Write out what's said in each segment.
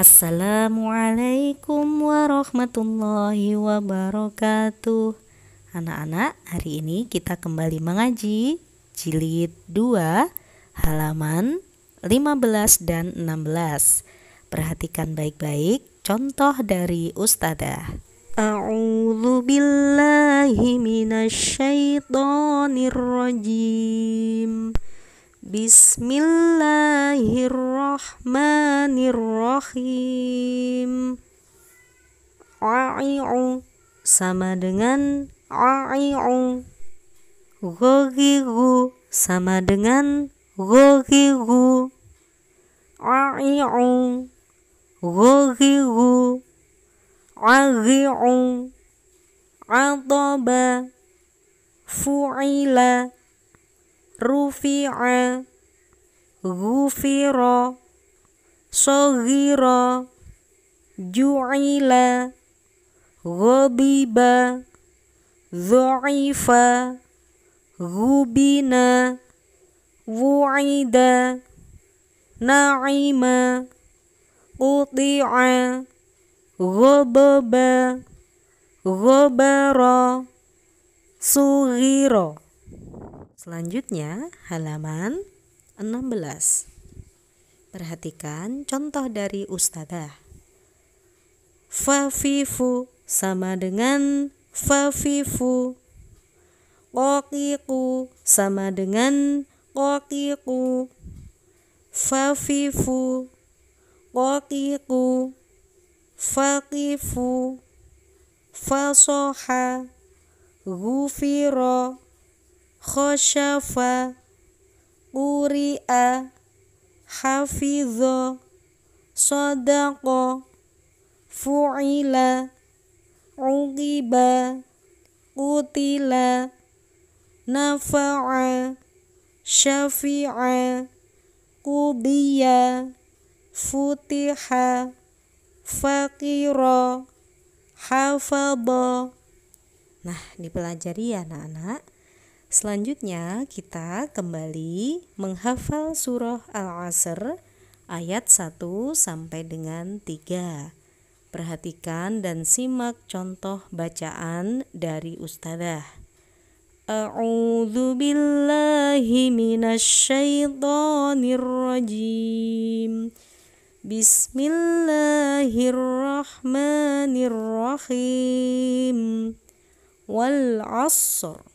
Assalamualaikum warahmatullahi wabarakatuh. Anak-anak, hari ini kita kembali mengaji jilid 2 halaman 15 dan 16. Perhatikan baik-baik contoh dari Ustadzah. A'udzu billahi minasy syaithanir rajim. Bismillahirrahmanirrahim. A'i'u sama dengan a'i'u. Ghaghiru sama dengan ghaghiru. A'i'u. Ghaghiru. Aghi'u. ba Fu'ila rufi'a ghufira sogira ju'ila ghadiba dhu'ifa Rubina, wu'ida na'ima uti'a ghadaba ghabara sughira Selanjutnya, halaman 16. Perhatikan contoh dari ustadzah. Fafifu sama dengan fafifu. Kokiku sama dengan kokiku. Fafifu kokiku. Fakifu. Fasoha. Gufiro khosyafa uria hafizo sadaqo fu'ila uqiba utila nafa'a syafi'a kubiya futiha fakiro hafaba nah dipelajari ya anak-anak Selanjutnya kita kembali menghafal surah Al-Asr ayat 1 sampai dengan 3. Perhatikan dan simak contoh bacaan dari ustazah. A'udzu billahi rajim. Bismillahirrahmanirrahim. Wal 'asr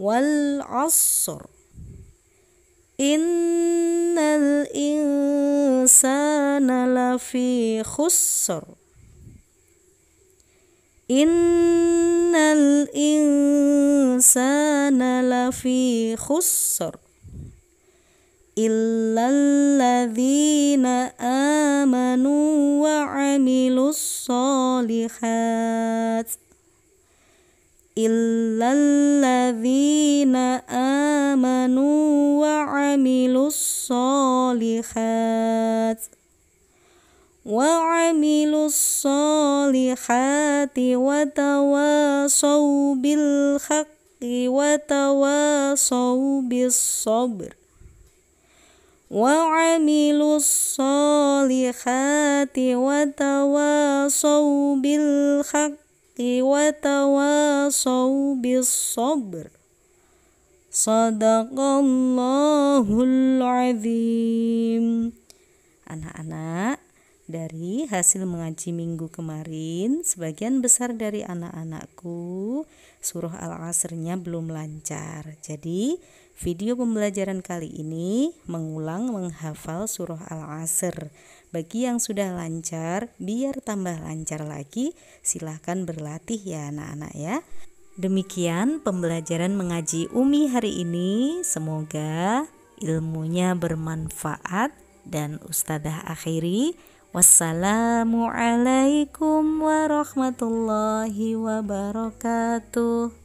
والعصر إن الإنسان لفي خسر إن الإنسان لفي خسر إلا الذين آمنوا وعملوا الصالحات إلا الذين آمنوا وعملوا الصالحات وعملوا الصالحات وتواصوا بالحق وتواصوا بالصبر وعملوا الصالحات وتواصوا بالحق haqqi wa tawasaw bis sabr Anak-anak dari hasil mengaji minggu kemarin, sebagian besar dari anak-anakku suruh Al-Asrnya belum lancar. Jadi, video pembelajaran kali ini mengulang menghafal surah Al-Asr bagi yang sudah lancar, biar tambah lancar lagi, silahkan berlatih ya anak-anak ya. Demikian pembelajaran mengaji Umi hari ini. Semoga ilmunya bermanfaat dan Ustadzah akhiri. Wassalamualaikum warahmatullahi wabarakatuh.